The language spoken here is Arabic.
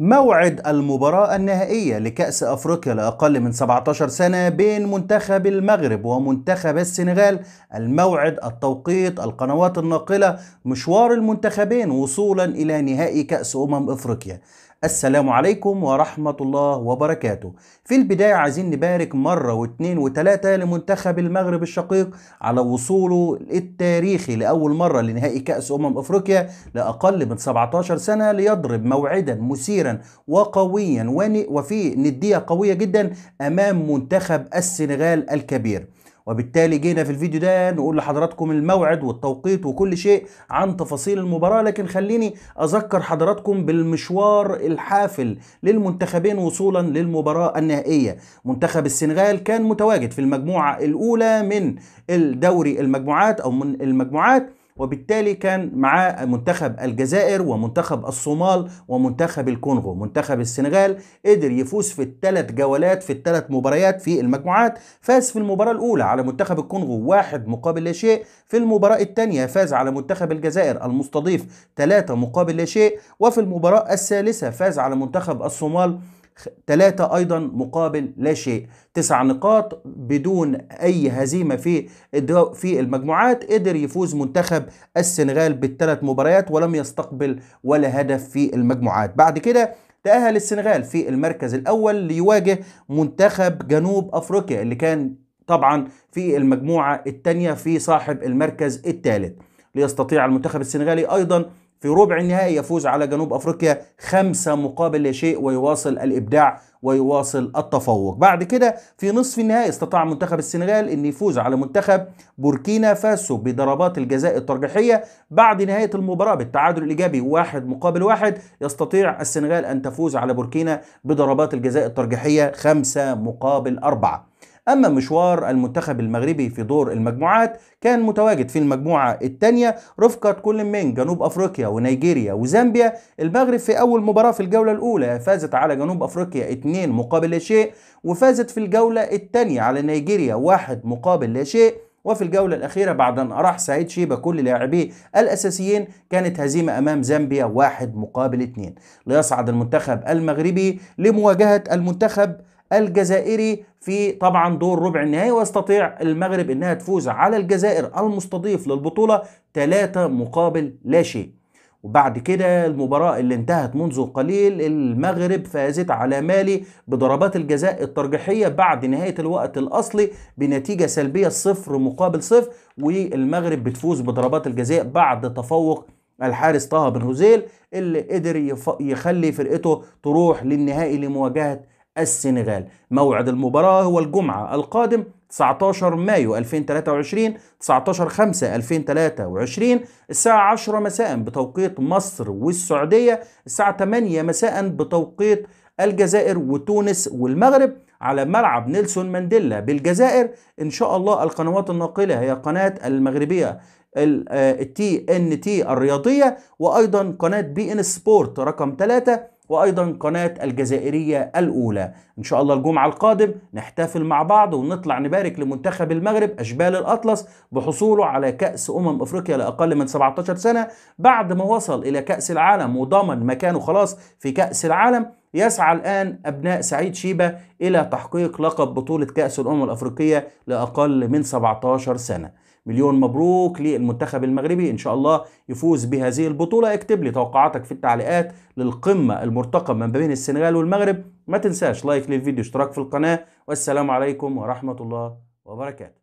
موعد المباراة النهائية لكأس أفريقيا لأقل من 17 سنة بين منتخب المغرب ومنتخب السنغال الموعد التوقيت القنوات الناقلة مشوار المنتخبين وصولا إلى نهائي كأس أمم أفريقيا السلام عليكم ورحمة الله وبركاته في البداية عايزين نبارك مرة واثنين وتلاتة لمنتخب المغرب الشقيق على وصوله التاريخي لأول مرة لنهائي كأس أمم أفريقيا لأقل من 17 سنة ليضرب موعدا مثيرا وقويا وفي ندية قوية جدا أمام منتخب السنغال الكبير وبالتالي جينا في الفيديو ده نقول لحضراتكم الموعد والتوقيت وكل شيء عن تفاصيل المباراة لكن خليني أذكر حضراتكم بالمشوار الحافل للمنتخبين وصولا للمباراة النهائية منتخب السنغال كان متواجد في المجموعة الأولى من الدوري المجموعات أو من المجموعات وبالتالي كان معاه منتخب الجزائر ومنتخب الصومال ومنتخب الكونغو منتخب السنغال قدر يفوز في الثلاث جولات في الثلاث مباريات في المجموعات فاز في المباراة الأولى على منتخب الكونغو واحد مقابل لا شيء في المباراة الثانية فاز على منتخب الجزائر المستضيف ثلاثة مقابل لا شيء وفي المباراة الثالثة فاز على منتخب الصومال ثلاثة أيضا مقابل لا شيء تسع نقاط بدون أي هزيمة في في المجموعات قدر يفوز منتخب السنغال بالثلاث مباريات ولم يستقبل ولا هدف في المجموعات بعد كده تأهل السنغال في المركز الأول ليواجه منتخب جنوب أفريقيا اللي كان طبعا في المجموعة الثانية في صاحب المركز الثالث ليستطيع المنتخب السنغالي أيضا في ربع النهائي يفوز على جنوب افريقيا خمسة مقابل لا شيء ويواصل الابداع ويواصل التفوق بعد كده في نصف النهائي استطاع منتخب السنغال ان يفوز على منتخب بوركينا فاسو بضربات الجزاء الترجيحية بعد نهاية المباراة بالتعادل الايجابي واحد مقابل واحد يستطيع السنغال ان تفوز على بوركينا بضربات الجزاء الترجيحية خمسة مقابل أربعة أما مشوار المنتخب المغربي في دور المجموعات كان متواجد في المجموعة الثانية رفقة كل من جنوب أفريقيا ونيجيريا وزامبيا المغرب في أول مباراة في الجولة الأولى فازت على جنوب أفريقيا 2 مقابل لا شيء وفازت في الجولة الثانية على نيجيريا 1 مقابل لا شيء وفي الجولة الأخيرة بعد أن أراح سعيد شيبة كل لاعبيه الأساسيين كانت هزيمة أمام زامبيا واحد مقابل اتنين ليصعد المنتخب المغربي لمواجهة المنتخب الجزائري في طبعا دور ربع النهائي ويستطيع المغرب انها تفوز على الجزائر المستضيف للبطوله 3 مقابل لا شيء وبعد كده المباراة اللي انتهت منذ قليل المغرب فازت على مالي بضربات الجزاء الترجيحية بعد نهاية الوقت الأصلي بنتيجة سلبية صفر مقابل صفر والمغرب بتفوز بضربات الجزاء بعد تفوق الحارس طه بن هزيل اللي قدر يخلي فرقته تروح للنهائي لمواجهة السنغال موعد المباراة هو الجمعة القادم 19 مايو 2023 19 5 2023 الساعة 10 مساء بتوقيت مصر والسعودية الساعة 8 مساء بتوقيت الجزائر وتونس والمغرب على ملعب نيلسون مانديلا بالجزائر ان شاء الله القنوات الناقله هي قناه المغربيه آه، التي ان تي الرياضيه وايضا قناه بي ان سبورت رقم 3 وايضا قناه الجزائريه الاولى ان شاء الله الجمعه القادم نحتفل مع بعض ونطلع نبارك لمنتخب المغرب اشبال الاطلس بحصوله على كاس امم افريقيا لاقل من 17 سنه بعد ما وصل الى كاس العالم وضمن مكانه خلاص في كاس العالم يسعى الآن أبناء سعيد شيبة إلى تحقيق لقب بطولة كأس الأمم الأفريقية لأقل من 17 سنة مليون مبروك للمنتخب المغربي إن شاء الله يفوز بهذه البطولة اكتب لي توقعاتك في التعليقات للقمة المرتقبة ما بين السنغال والمغرب ما تنساش لايك للفيديو اشتراك في القناة والسلام عليكم ورحمة الله وبركاته